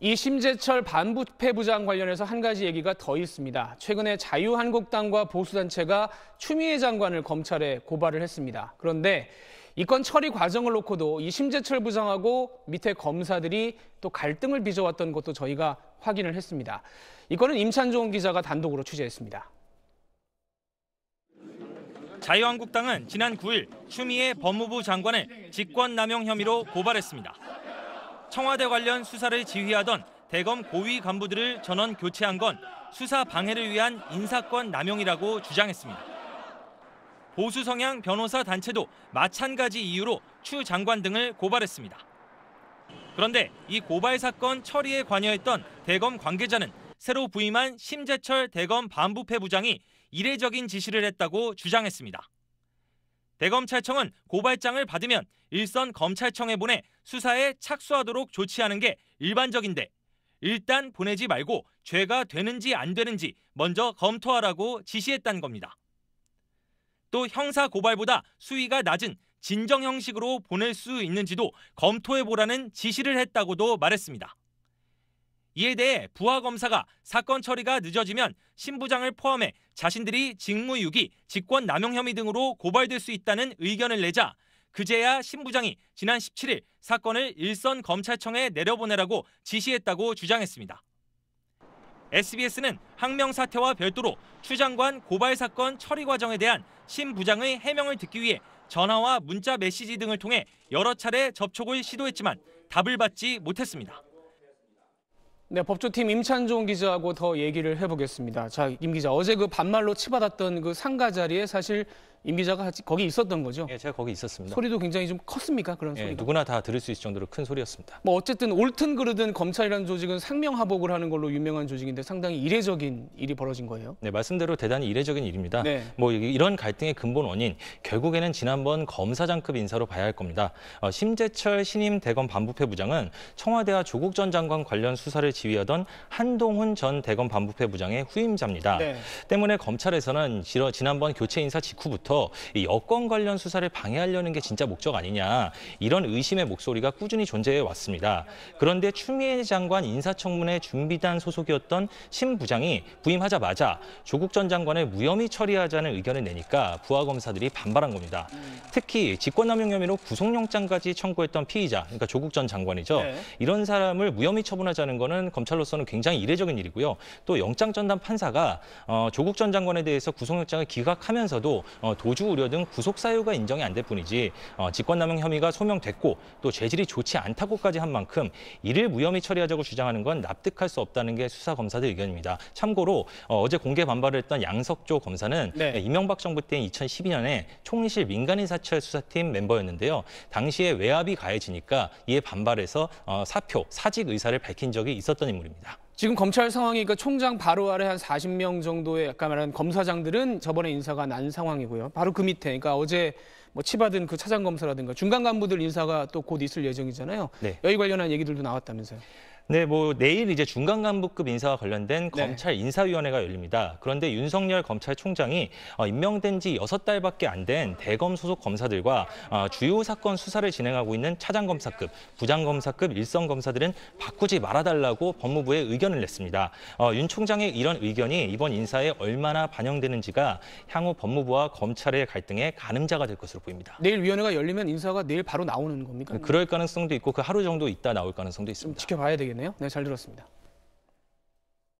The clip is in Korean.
이 심재철 반부패 부장 관련해서 한 가지 얘기가 더 있습니다. 최근에 자유한국당과 보수단체가 추미애 장관을 검찰에 고발을 했습니다. 그런데 이 건 처리 과정을 놓고도 이 심재철 부장하고 밑에 검사들이 또 갈등을 빚어왔던 것도 저희가 확인을 했습니다. 이 건은 임찬종 기자가 단독으로 취재했습니다. 자유한국당은 지난 9일 추미애 법무부 장관을 직권남용 혐의로 고발했습니다. 청와대 관련 수사를 지휘하던 대검 고위 간부들을 전원 교체한 건 수사 방해를 위한 인사권 남용이라고 주장했습니다. 보수 성향 변호사 단체도 마찬가지 이유로 추 장관 등을 고발했습니다. 그런데 이 고발 사건 처리에 관여했던 대검 관계자는 새로 부임한 심재철 대검 반부패 부장이 이례적인 지시를 했다고 주장했습니다. 대검찰청은 고발장을 받으면 일선 검찰청에 보내 수사에 착수하도록 조치하는 게 일반적인데 일단 보내지 말고 죄가 되는지 안 되는지 먼저 검토하라고 지시했다는 겁니다. 또 형사 고발보다 수위가 낮은 진정 형식으로 보낼 수 있는지도 검토해 보라는 지시를 했다고도 말했습니다. 이에 대해 부하 검사가 사건 처리가 늦어지면 신부장을 포함해 자신들이 직무유기, 직권 남용 혐의 등으로 고발될 수 있다는 의견을 내자 그제야 신 부장이 지난 17일 사건을 일선 검찰청에 내려보내라고 지시했다고 주장했습니다. SBS는 항명 사태와 별도로 추 장관 고발 사건 처리 과정에 대한 신 부장의 해명을 듣기 위해 전화와 문자 메시지 등을 통해 여러 차례 접촉을 시도했지만 답을 받지 못했습니다. 네, 법조팀 임찬종 기자하고 더 얘기를 해보겠습니다. 자, 임 기자, 어제 그 반말로 치받았던 그 상가 자리에 사실 임 기자가 거기 있었던 거죠? 예, 제가 거기 있었습니다. 소리도 굉장히 좀 컸습니까? 그런 예, 소리 누구나 다 들을 수 있을 정도로 큰 소리였습니다. 뭐 어쨌든 옳든 그르든 검찰이라는 조직은 상명하복을 하는 걸로 유명한 조직인데 상당히 이례적인 일이 벌어진 거예요. 네, 말씀대로 대단히 이례적인 일입니다. 네. 뭐 이런 갈등의 근본 원인 결국에는 지난번 검사장급 인사로 봐야 할 겁니다. 어, 심재철 신임 대검 반부패 부장은 청와대와 조국 전 장관 관련 수사를 지휘하던 한동훈 전 대검 반부패 부장의 후임자입니다. 네. 때문에 검찰에서는 지난번 교체 인사 직후부터 때부터 이 여권 관련 수사를 방해하려는 게 진짜 목적 아니냐 이런 의심의 목소리가 꾸준히 존재해 왔습니다. 그런데 추미애 장관 인사청문회 준비단 소속이었던 심 부장이 부임하자마자 조국 전 장관을 무혐의 처리하자는 의견을 내니까 부하 검사들이 반발한 겁니다. 특히 직권남용 혐의로 구속영장까지 청구했던 피의자, 그러니까 조국 전 장관이죠. 네. 이런 사람을 무혐의 처분하자는 거는 검찰로서는 굉장히 이례적인 일이고요. 또 영장 전담 판사가 어, 조국 전 장관에 대해서 구속영장을 기각하면서도 어, 도주 우려 등 구속 사유가 인정이 안 될 뿐이지 어, 직권남용 혐의가 소명됐고 또 죄질이 좋지 않다고까지 한 만큼 이를 무혐의 처리하자고 주장하는 건 납득할 수 없다는 게 수사 검사들 의견입니다. 참고로 어, 어제 어 공개 반발을 했던 양석조 검사는 네. 네 이명박 정부 때인 2012년에 총리실 민간인 사찰 수사팀 멤버였는데요. 당시에 외압이 가해지니까 이에 반발해서 어, 사표, 사직 의사를 밝힌 적이 있었던 인물입니다. 지금 검찰 상황이 그 총장 바로 아래 한 40명 정도의 아까 말한 검사장들은 저번에 인사가 난 상황이고요. 바로 그 밑에 그러니까 어제 뭐 치받은 그 차장 검사라든가 중간 간부들 인사가 또 곧 있을 예정이잖아요. 네. 여기 관련한 얘기들도 나왔다면서요. 네, 뭐 내일 이제 중간 간부급 인사와 관련된 네. 검찰 인사위원회가 열립니다. 그런데 윤석열 검찰총장이 어, 임명된 지 여섯 달밖에 안 된 대검 소속 검사들과 어, 주요 사건 수사를 진행하고 있는 차장검사급, 부장검사급 일선 검사들은 바꾸지 말아달라고 법무부에 의견을 냈습니다. 어, 윤 총장의 이런 의견이 이번 인사에 얼마나 반영되는지가 향후 법무부와 검찰의 갈등에 가늠자가 될 것으로 보입니다. 내일 위원회가 열리면 인사가 내일 바로 나오는 겁니까? 네, 그럴 가능성도 있고 그 하루 정도 있다 나올 가능성도 있습니다. 지켜봐야 되겠네요. 되네요. 네, 잘 들었습니다.